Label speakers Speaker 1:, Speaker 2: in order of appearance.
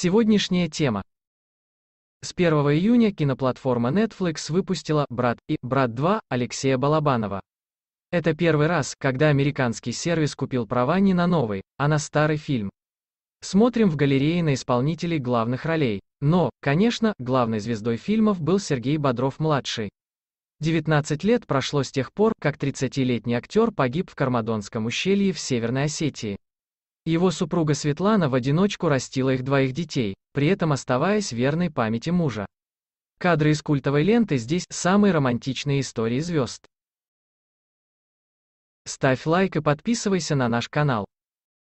Speaker 1: Сегодняшняя тема. С 1 июня киноплатформа Netflix выпустила «Брат» и «Брат 2» Алексея Балабанова. Это первый раз, когда американский сервис купил права не на новый, а на старый фильм. Смотрим в галерее на исполнителей главных ролей. Но, конечно, главной звездой фильмов был Сергей Бодров-младший. 19 лет прошло с тех пор, как 30-летний актер погиб в Кармадонском ущелье в Северной Осетии. Его супруга Светлана в одиночку растила их двоих детей, при этом оставаясь верной памяти мужа. Кадры из культовой ленты здесь самые романтичные истории звезд. Ставь лайк и подписывайся на наш канал.